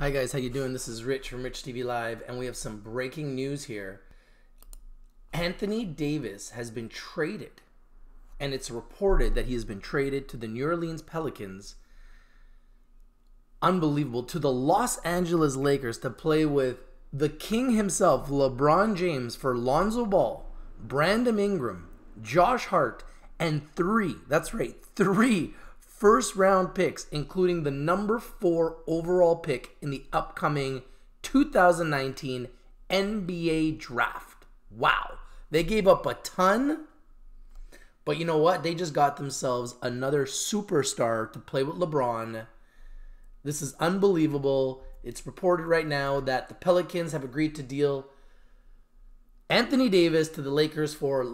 Hi guys, how you doing? This is Rich from Rich TV Live, and we have some breaking news here. Anthony Davis has been traded, and it's reported that he has been traded to the New Orleans Pelicans. Unbelievable. To the Los Angeles Lakers to play with the king himself, LeBron James, for Lonzo Ball, Brandon Ingram, Josh Hart, and three, that's right, three first round picks, including the number four overall pick in the upcoming 2019 NBA draft. Wow. They gave up a ton, but you know what? They just got themselves another superstar to play with LeBron. This is unbelievable. It's reported right now that the Pelicans have agreed to deal Anthony Davis to the Lakers for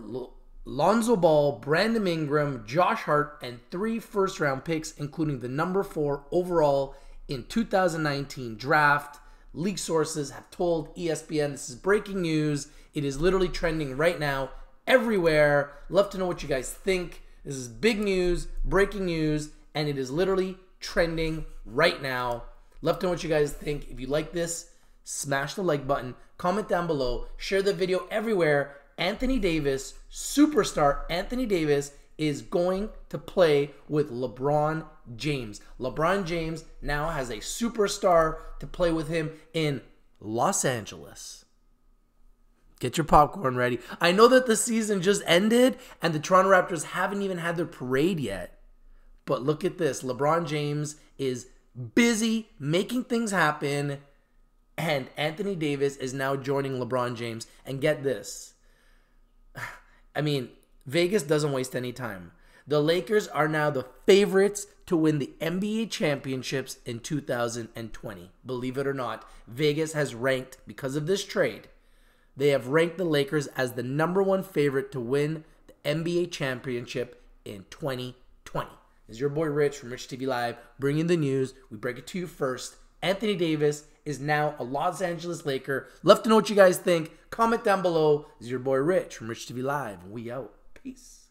Lonzo Ball, Brandon Ingram, Josh Hart, and three first round picks, including the number four overall in 2019 draft. League sources have told ESPN this is breaking news. It is literally trending right now everywhere. Love to know what you guys think. This is big news, breaking news, and it is literally trending right now. Love to know what you guys think. If you like this, smash the like button, comment down below, share the video everywhere, Anthony Davis, superstar Anthony Davis, is going to play with LeBron James. LeBron James now has a superstar to play with him in Los Angeles. Get your popcorn ready. I know that the season just ended and the Toronto Raptors haven't even had their parade yet. But look at this LeBron James is busy making things happen. And Anthony Davis is now joining LeBron James. And get this I mean, Vegas doesn't waste any time. The Lakers are now the favorites to win the NBA championships in 2020. Believe it or not, Vegas has ranked, because of this trade, they have ranked the Lakers as the number one favorite to win the NBA championship in 2020. This is your boy Rich from Rich TV Live bringing the news. We break it to you first Anthony Davis is now a Los Angeles Laker. Love to know what you guys think. Comment down below. This is your boy Rich from Rich TV Live. We out. Peace.